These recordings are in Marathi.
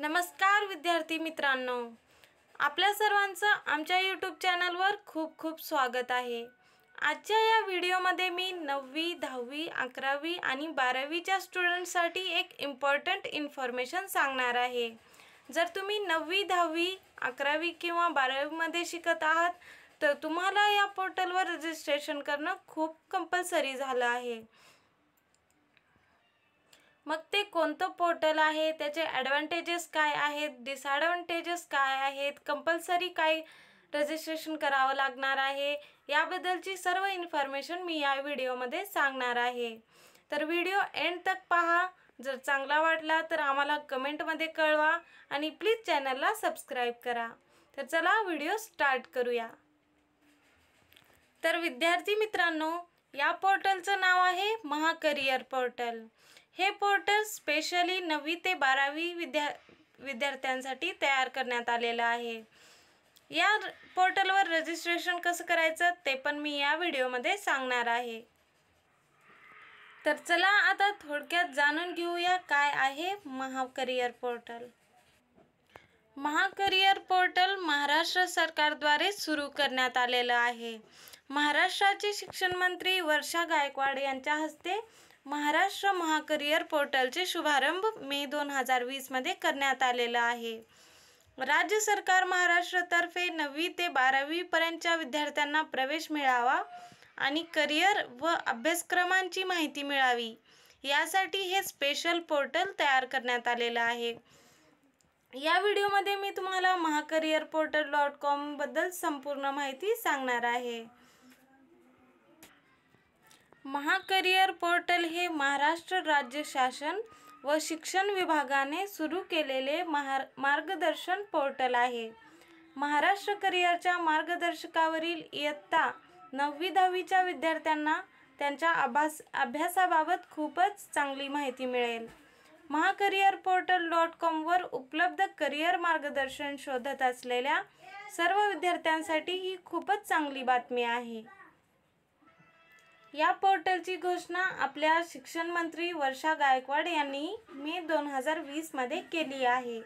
नमस्कार विद्यार्थी मित्रांनो आपल्या सर्वांचं आमच्या यूट्यूब चॅनलवर खूप खूप स्वागत आहे आजच्या या व्हिडिओमध्ये मी नववी दहावी अकरावी आणि बारावीच्या स्टुडंटसाठी एक इम्पॉर्टंट इन्फॉर्मेशन सांगणार आहे जर तुम्ही नववी दहावी अकरावी किंवा बारावीमध्ये शिकत आहात तर तुम्हाला या पोर्टलवर रजिस्ट्रेशन करणं खूप कंपल्सरी झालं आहे मग ते कोणतं पोर्टल आहे त्याचे ॲडव्हान्टेजेस काय आहेत डिसॲडव्हान्टेजेस काय आहेत कंपल्सरी काय रजिस्ट्रेशन करावं लागणार आहे याबद्दलची सर्व इन्फॉर्मेशन मी या व्हिडिओमध्ये सांगणार आहे तर व्हिडिओ एंड तक पहा जर चांगला वाटला तर आम्हाला कमेंटमध्ये कळवा आणि प्लीज चॅनलला सबस्क्राईब करा तर चला व्हिडिओ स्टार्ट करूया तर विद्यार्थी मित्रांनो या पोर्टलचं नाव आहे महाकरिअर पोर्टल हे पोर्टल स्पेशली नववी ते बारावी विद्या विद्यार्थ्यांसाठी तयार करण्यात आलेलं आहे या पोर्टलवर रजिस्ट्रेशन कसं करायचं ते पण मी या व्हिडिओमध्ये सांगणार आहे तर चला आता थोडक्यात जाणून घेऊया काय आहे महाकरिअर पोर्टल महाकरिअर पोर्टल महाराष्ट्र सरकारद्वारे सुरू करण्यात आलेलं आहे महाराष्ट्राचे शिक्षण मंत्री वर्षा गायकवाड यांच्या हस्ते महाराष्ट्र महाकरियर पोर्टलचे शुभारंभ मे दोन हजार वीसमध्ये करण्यात आलेला आहे राज्य सरकार महाराष्ट्रतर्फे नववी ते बारावीपर्यंतच्या विद्यार्थ्यांना प्रवेश मिळावा आणि करिअर व अभ्यासक्रमांची माहिती मिळावी यासाठी हे स्पेशल पोर्टल तयार करण्यात आलेलं आहे या व्हिडिओमध्ये मी तुम्हाला महाकरिअर पोर्टल डॉट कॉमबद्दल संपूर्ण माहिती सांगणार आहे महाकरिअर पोर्टल हे महाराष्ट्र राज्य शासन व शिक्षण विभागाने सुरू केलेले महार मार्गदर्शन पोर्टल आहे महाराष्ट्र करिअरच्या मार्गदर्शकावरील इयत्ता नववी दहावीच्या विद्यार्थ्यांना त्यांच्या अभ्यास अभ्यासाबाबत खूपच चांगली माहिती मिळेल महाकरिअर पोर्टल डॉट कॉमवर उपलब्ध करिअर मार्गदर्शन शोधत असलेल्या सर्व विद्यार्थ्यांसाठी ही खूपच चांगली बातमी आहे या पोर्टलची घोषणा आपल्या शिक्षण मंत्री वर्षा गायकवाड यांनी मे दोन हजार वीसमध्ये केली आहे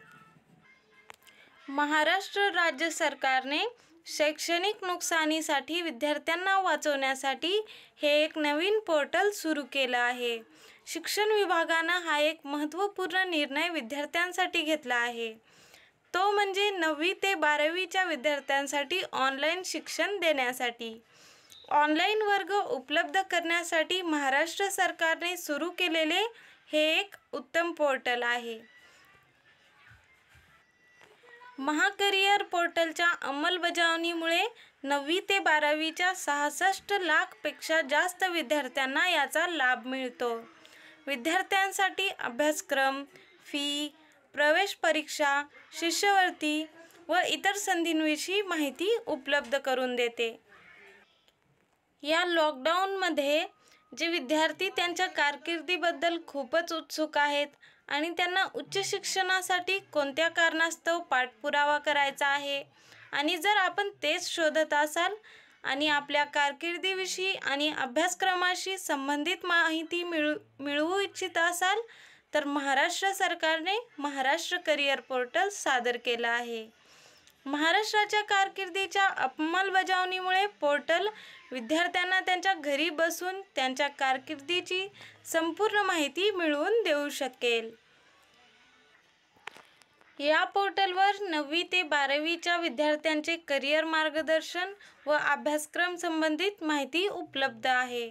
महाराष्ट्र राज्य सरकारने शैक्षणिक नुकसानीसाठी विद्यार्थ्यांना वाचवण्यासाठी हे एक नवीन पोर्टल सुरू केलं आहे शिक्षण विभागानं हा एक महत्त्वपूर्ण निर्णय विद्यार्थ्यांसाठी घेतला आहे तो म्हणजे नववी ते बारावीच्या विद्यार्थ्यांसाठी ऑनलाईन शिक्षण देण्यासाठी ऑनलाईन वर्ग उपलब्ध करण्यासाठी महाराष्ट्र सरकारने सुरू केलेले हे एक उत्तम पोर्टल आहे महाकरिअर पोर्टलच्या अंमलबजावणीमुळे नववी ते बारावीच्या सहासष्ट लाखपेक्षा जास्त विद्यार्थ्यांना याचा लाभ मिळतो विद्यार्थ्यांसाठी अभ्यासक्रम फी प्रवेश परीक्षा शिष्यवृत्ती व इतर संधींविषयी माहिती उपलब्ध करून देते या लॉकडाऊनमध्ये जे विद्यार्थी त्यांच्या कारकिर्दीबद्दल खूपच उत्सुक आहेत आणि त्यांना उच्च शिक्षणासाठी कोणत्या कारणास्तव पाठपुरावा करायचा आहे आणि जर आपण तेच शोधत असाल आणि आपल्या कारकिर्दीविषयी आणि अभ्यासक्रमाशी संबंधित माहिती मिळू मिळवू इच्छित असाल तर महाराष्ट्र सरकारने महाराष्ट्र करिअर पोर्टल सादर केलं आहे महाराष्ट्राच्या कारकिर्दीच्या अंमलबजावणीमुळे पोर्टल विद्यार्थ्यांना त्यांच्या घरी बसून त्यांच्या कारकिर्दीची संपूर्ण माहिती मिळवून देऊ शकेल या पोर्टलवर नववी ते बारावीच्या विद्यार्थ्यांचे करिअर मार्गदर्शन व अभ्यासक्रम संबंधित माहिती उपलब्ध आहे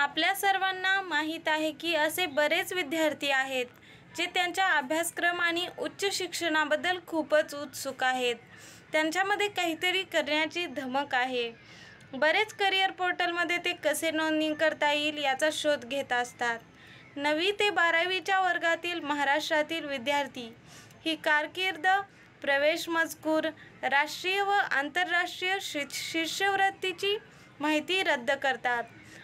आपल्या सर्वांना माहीत आहे की असे बरेच विद्यार्थी आहेत जे त्यांच्या अभ्यासक्रम आणि उच्च शिक्षणाबद्दल खूपच उत्सुक आहेत त्यांच्यामध्ये काहीतरी करण्याची धमक आहे बरेच करिअर पोर्टलमध्ये ते कसे नोंदणी करता येईल याचा शोध घेत असतात नवी ते बारावीच्या वर्गातील महाराष्ट्रातील विद्यार्थी ही कारकीर्द प्रवेश मजकूर राष्ट्रीय व आंतरराष्ट्रीय शि शिष्यवृत्तीची माहिती रद्द करतात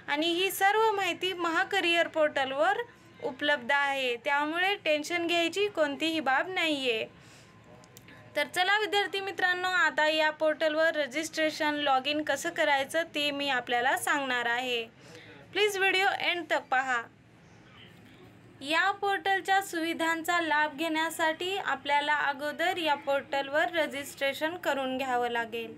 आणि ही सर्व माहिती महाकरिअर पोर्टलवर उपलब्ध आहे त्यामुळे टेन्शन घ्यायची कोणतीही बाब नाही आहे तर चला विद्यार्थी मित्रांनो आता या पोर्टलवर रजिस्ट्रेशन लॉग इन कसं करायचं ते मी आपल्याला सांगणार आहे प्लीज व्हिडिओ एंड तक पहा या पोर्टलच्या सुविधांचा लाभ घेण्यासाठी आपल्याला अगोदर या पोर्टलवर रजिस्ट्रेशन करून घ्यावं लागेल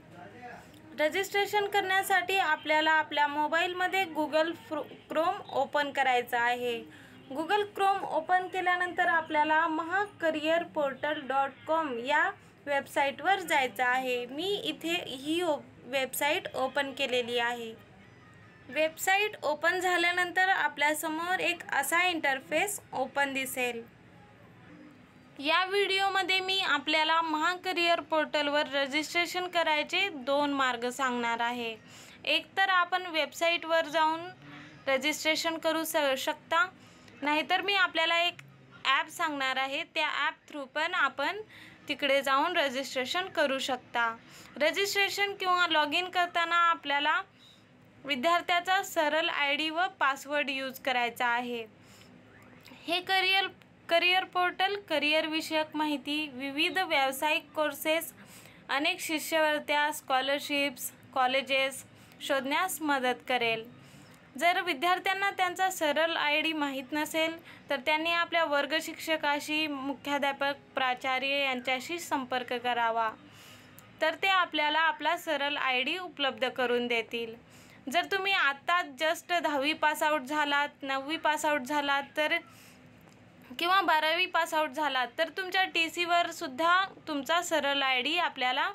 रजिस्ट्रेशन करण्यासाठी आपल्याला आपल्या मोबाईलमध्ये गुगल क्रोम ओपन करायचं आहे गुगल क्रोम ओपन केल्यानंतर आपल्याला महाकरिअर पोर्टल डॉट कॉम या वेबसाईटवर जायचं आहे मी इथे ही ओ वेबसाईट ओपन केलेली आहे वेबसाईट ओपन झाल्यानंतर आपल्यासमोर एक असा इंटरफेस ओपन दिसेल या व्हिडिओमध्ये मी आपल्याला महाकरिअर पोर्टलवर रजिस्ट्रेशन करायचे दोन मार्ग सांगणार आहे एक तर आपण वेबसाईटवर जाऊन रजिस्ट्रेशन करू स शकता नाहीतर मी आपल्याला एक ॲप सांगणार आहे त्या ॲप थ्रू पण आपण तिकडे जाऊन रजिस्ट्रेशन करू शकता रजिस्ट्रेशन किंवा लॉग इन करताना आपल्याला विद्यार्थ्याचा सरळ आय डी व पासवर्ड यूज करायचा आहे हे करिअर करिअर पोर्टल करिअरविषयक माहिती विविध व्यावसायिक कोर्सेस अनेक शिष्यवर्त्या स्कॉलरशिप्स कॉलेजेस शोधण्यास मदत करेल जर विद्यार्थ्यांना त्यांचा सरळ आय डी माहीत नसेल तर त्यांनी आपल्या वर्गशिक्षकाशी मुख्याध्यापक प्राचार्य यांच्याशी संपर्क करावा तर ते आपल्याला आपला सरळ आय डी उपलब्ध करून देतील जर तुम्ही आत्ताच जस्ट दहावी पासआउट झालात नववी पासआउट झालात तर किंवा बारावी पासआउट झालात तर तुमच्या टी सीवरसुद्धा सुद्धा तुमचा सरळ आय डी आपल्याला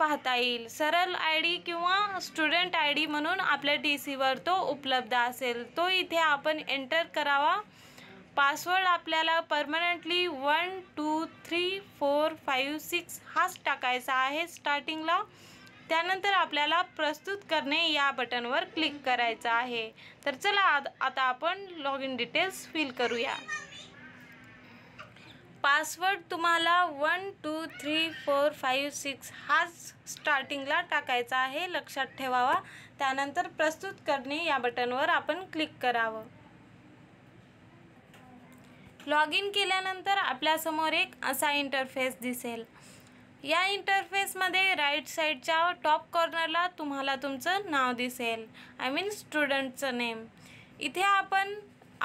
पाहता येईल सरल आय डी किंवा स्टुडंट आय डी म्हणून आपल्या डी सीवर तो उपलब्ध असेल तो इथे आपण एंटर करावा पासवर्ड आपल्याला permanently one two three four five six हाच टाकायचा आहे स्टार्टिंगला त्यानंतर आपल्याला प्रस्तुत करणे या बटनवर क्लिक करायचं आहे तर चला आता आपण लॉग इन डिटेल्स फिल करूया पासवर्ड तुम्हाला one two three four five six हाच स्टार्टिंगला टाकायचा आहे लक्षात ठेवावा त्यानंतर प्रस्तुत करणे या बटनवर आपण क्लिक करावं लॉग इन केल्यानंतर आपल्यासमोर एक असा इंटरफेस दिसेल या इंटरफेसमध्ये राईट साईडच्या टॉप कॉर्नरला तुम्हाला तुमचं नाव दिसेल आय मीन स्टुडंटचं नेम इथे आपण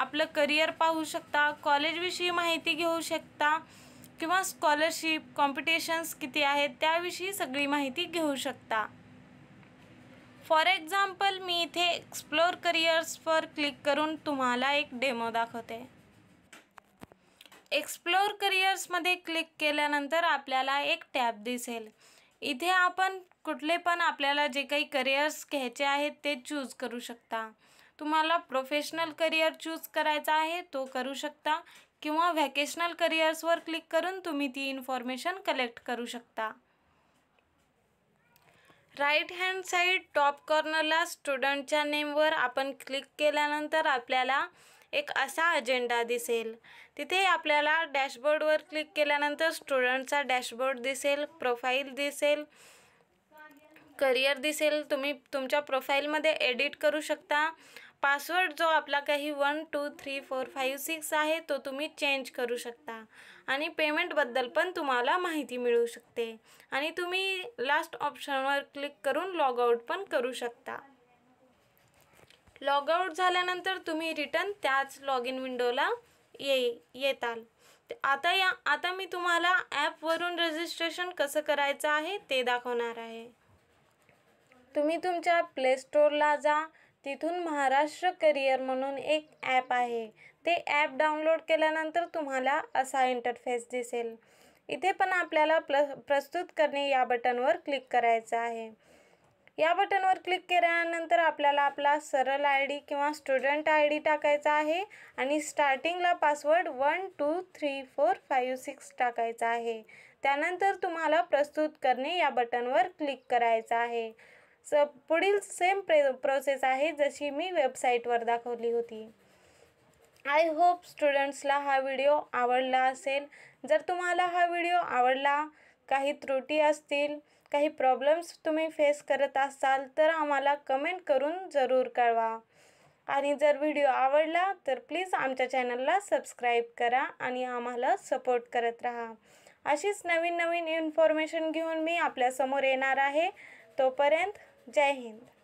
आपलं करिअर पाहू शकता कॉलेजविषयी माहिती घेऊ शकता किंवा स्कॉलरशिप कॉम्पिटिशन्स किती आहेत त्याविषयी सगळी माहिती घेऊ शकता फॉर एक्झाम्पल मी इथे एक्सप्लोअर करिअर्सवर क्लिक करून तुम्हाला एक डेमो दाखवते एक्सप्लोर करिअर्समध्ये क्लिक केल्यानंतर आपल्याला एक टॅब दिसेल इथे आपण कुठले पण आपल्याला जे काही करिअर्स घ्यायचे आहेत ते चूज करू शकता तुम्हाला प्रोफेशनल करिअर चूज करायचा आहे तो करू शकता किंवा व्हॅकेशनल करिअर्सवर क्लिक करून तुम्ही ती इन्फॉर्मेशन कलेक्ट करू शकता राईट हँड साईड टॉप कॉर्नरला स्टुडंटच्या नेमवर आपण क्लिक केल्यानंतर आपल्याला एक असा अजेंडा दिसेल तिथे आपल्याला डॅशबोर्डवर क्लिक केल्यानंतर स्टुडंटचा डॅशबोर्ड दिसेल प्रोफाईल दिसेल करिअर दिसेल तुम्ही तुमच्या प्रोफाईलमध्ये एडिट करू शकता पासवर्ड जो आपला काही one two three four five six आहे तो तुम्ही चेंज करू शकता आणि पेमेंटबद्दल पण तुम्हाला माहिती मिळू शकते आणि तुम्ही लास्ट ऑप्शनवर क्लिक करून लॉग आऊट पण करू शकता लॉग आऊट झाल्यानंतर तुम्ही रिटर्न त्याच लॉग इन विंडोला ये येताल आता या आता मी तुम्हाला ॲपवरून रजिस्ट्रेशन कसं करायचं आहे ते दाखवणार आहे तुम्ही तुमच्या प्लेस्टोरला जा तिथून महाराष्ट्र करिअर म्हणून एक ॲप आहे ते ॲप डाउनलोड केल्यानंतर तुम्हाला असा इंटरफेस दिसेल इथे पण आपल्याला प्ल प्रस्तुत करणे या बटनवर क्लिक करायचं आहे या बटनवर क्लिक केल्यानंतर आपल्याला आपला सरळ आय डी किंवा स्टुडंट आय डी टाकायचा आहे आणि स्टार्टिंगला password one two three four five six टाकायचा आहे त्यानंतर तुम्हाला प्रस्तुत करणे या बटनवर क्लिक करायचं आहे स पुढील सेम प्रे प्रोसेस आहे जशी मी वेबसाईटवर दाखवली होती आय होप स्टुडंट्सला हा व्हिडिओ आवडला असेल जर तुम्हाला हा व्हिडिओ आवडला काही त्रुटी असतील काही प्रॉब्लेम्स तुम्ही फेस करत असाल तर आम्हाला कमेंट करून जरूर कळवा आणि जर व्हिडिओ आवडला तर प्लीज आमच्या चॅनलला सबस्क्राईब करा आणि आम्हाला सपोर्ट करत राहा अशीच नवीन नवीन इन्फॉर्मेशन घेऊन मी आपल्यासमोर येणार आहे तोपर्यंत जय हिंद